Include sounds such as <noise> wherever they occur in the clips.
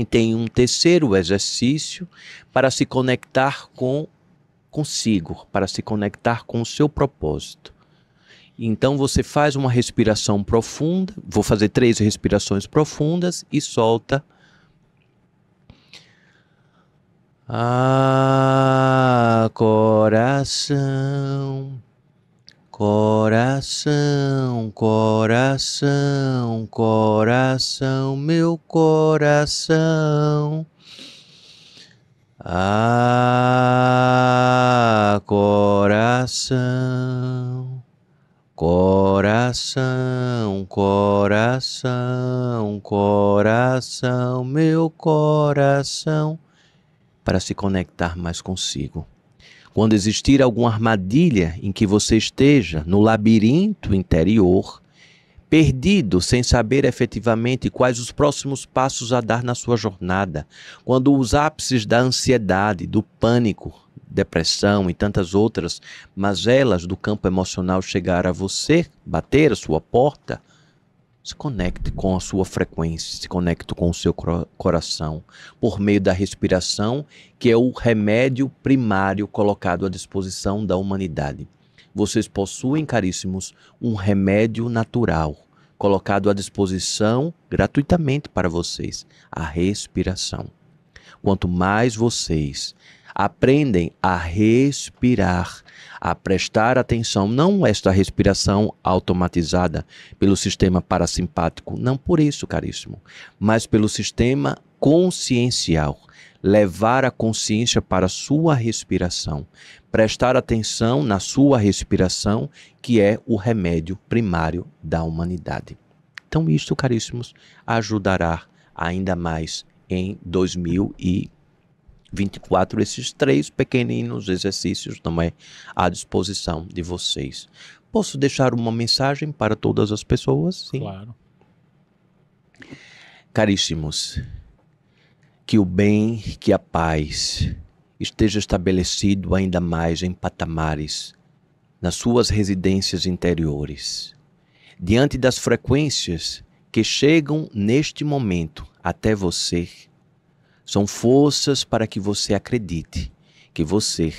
E tem um terceiro exercício para se conectar com consigo, para se conectar com o seu propósito. Então você faz uma respiração profunda, vou fazer três respirações profundas e solta. Ah, coração. Coração, coração, coração, meu coração. Ah, coração, coração, coração, coração, meu coração, para se conectar mais consigo. Quando existir alguma armadilha em que você esteja no labirinto interior, perdido, sem saber efetivamente quais os próximos passos a dar na sua jornada, quando os ápices da ansiedade, do pânico, depressão e tantas outras mazelas do campo emocional chegar a você, bater a sua porta, se conecte com a sua frequência, se conecte com o seu coração, por meio da respiração, que é o remédio primário colocado à disposição da humanidade. Vocês possuem, caríssimos, um remédio natural colocado à disposição gratuitamente para vocês a respiração. Quanto mais vocês aprendem a respirar, a prestar atenção, não esta respiração automatizada pelo sistema parasimpático, não por isso, caríssimo, mas pelo sistema consciencial. Levar a consciência para a sua respiração, prestar atenção na sua respiração, que é o remédio primário da humanidade. Então, isto, caríssimos, ajudará ainda mais em 2015. 24, esses três pequeninos exercícios também à disposição de vocês. Posso deixar uma mensagem para todas as pessoas? Sim. Claro. Caríssimos, que o bem, que a paz esteja estabelecido ainda mais em patamares nas suas residências interiores. Diante das frequências que chegam neste momento até você, são forças para que você acredite que você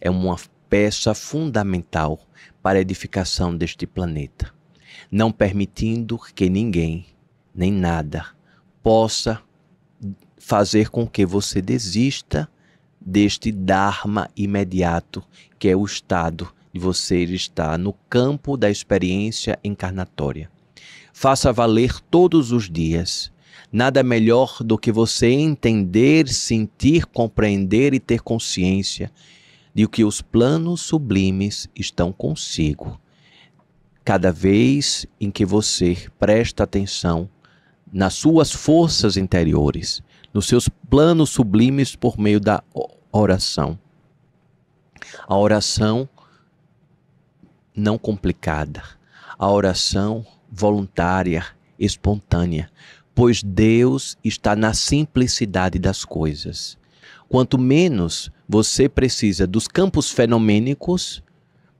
é uma peça fundamental para a edificação deste planeta, não permitindo que ninguém, nem nada, possa fazer com que você desista deste Dharma imediato, que é o estado de você estar no campo da experiência encarnatória. Faça valer todos os dias Nada melhor do que você entender, sentir, compreender e ter consciência de que os planos sublimes estão consigo. Cada vez em que você presta atenção nas suas forças interiores, nos seus planos sublimes por meio da oração. A oração não complicada, a oração voluntária, espontânea, pois Deus está na simplicidade das coisas. Quanto menos você precisa dos campos fenomênicos,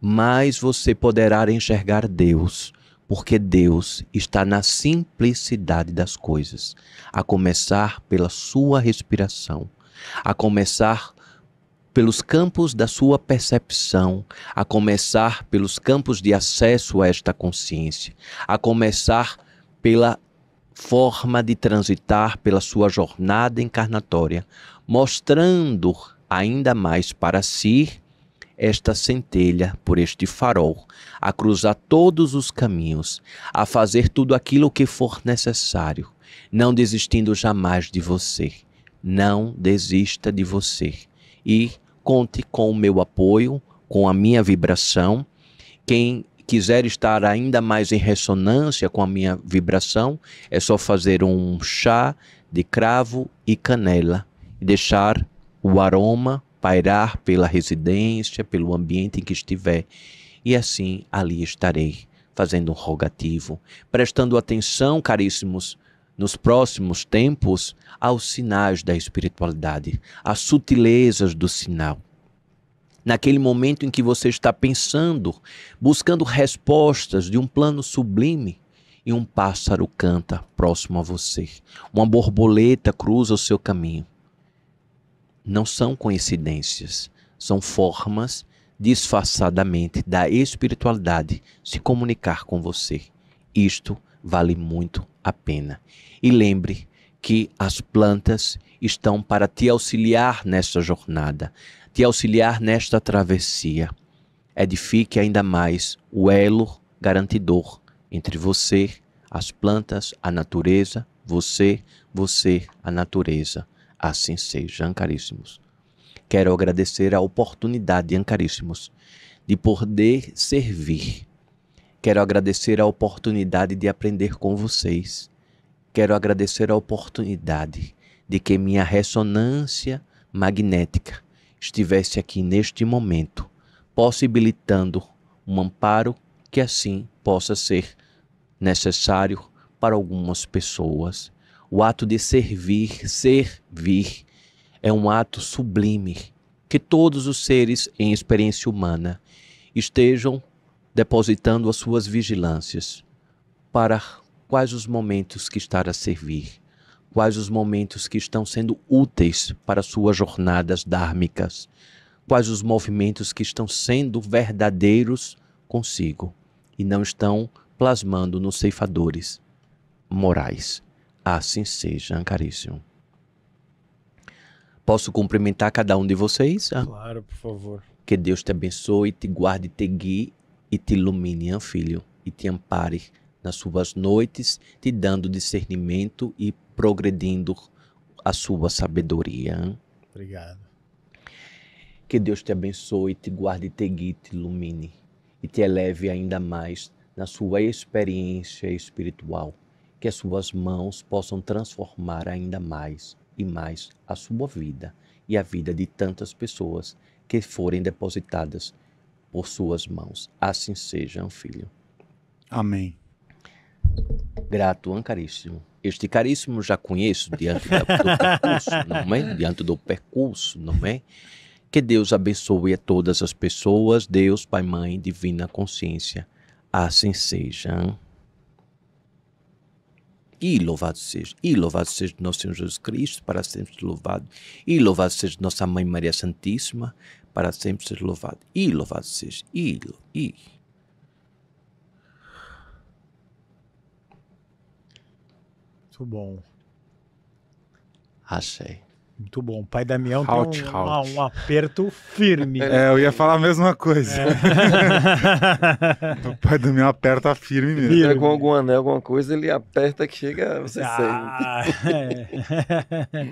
mais você poderá enxergar Deus, porque Deus está na simplicidade das coisas, a começar pela sua respiração, a começar pelos campos da sua percepção, a começar pelos campos de acesso a esta consciência, a começar pela forma de transitar pela sua jornada encarnatória, mostrando ainda mais para si esta centelha por este farol, a cruzar todos os caminhos, a fazer tudo aquilo que for necessário, não desistindo jamais de você. Não desista de você. E conte com o meu apoio, com a minha vibração. Quem quiser estar ainda mais em ressonância com a minha vibração, é só fazer um chá de cravo e canela e deixar o aroma pairar pela residência, pelo ambiente em que estiver. E assim ali estarei, fazendo um rogativo, prestando atenção, caríssimos, nos próximos tempos aos sinais da espiritualidade, às sutilezas do sinal naquele momento em que você está pensando, buscando respostas de um plano sublime, e um pássaro canta próximo a você, uma borboleta cruza o seu caminho. Não são coincidências, são formas disfarçadamente da espiritualidade se comunicar com você. Isto vale muito a pena. E lembre que as plantas estão para te auxiliar nessa jornada te auxiliar nesta travessia. Edifique ainda mais o elo garantidor entre você, as plantas, a natureza, você, você, a natureza. Assim seja, Ancaríssimos. Quero agradecer a oportunidade, Ancaríssimos, de poder servir. Quero agradecer a oportunidade de aprender com vocês. Quero agradecer a oportunidade de que minha ressonância magnética estivesse aqui neste momento, possibilitando um amparo que assim possa ser necessário para algumas pessoas. O ato de servir, servir, é um ato sublime que todos os seres em experiência humana estejam depositando as suas vigilâncias para quais os momentos que estar a servir quais os momentos que estão sendo úteis para suas jornadas dhármicas, quais os movimentos que estão sendo verdadeiros consigo e não estão plasmando nos ceifadores morais. Assim seja, caríssimo. Posso cumprimentar cada um de vocês? Claro, por favor. Que Deus te abençoe, te guarde, te guie e te ilumine, filho, e te ampare nas suas noites, te dando discernimento e progredindo a sua sabedoria. Obrigado. Que Deus te abençoe, te guarde, te guie, te ilumine e te eleve ainda mais na sua experiência espiritual. Que as suas mãos possam transformar ainda mais e mais a sua vida e a vida de tantas pessoas que forem depositadas por suas mãos. Assim seja, filho. Amém. Grato, Ancaríssimo este caríssimo já conheço diante do percurso, não é? Diante do percurso, não é? Que Deus abençoe a todas as pessoas, Deus, Pai, Mãe, Divina Consciência. Assim seja. E louvado seja, e louvado seja nosso Senhor Jesus Cristo, para sempre ser louvado. E louvado seja nossa Mãe Maria Santíssima, para sempre ser louvado. E louvado seja, e, e. Muito bom. Achei. Muito bom. O pai Damião tem um, um, aperto firme. <laughs> É, eu ia falar a mesma coisa. É. <laughs> o pai Damião aperta firme mesmo. Firme. Com algum anel, alguma coisa, ele aperta que chega, você ah, <laughs> É.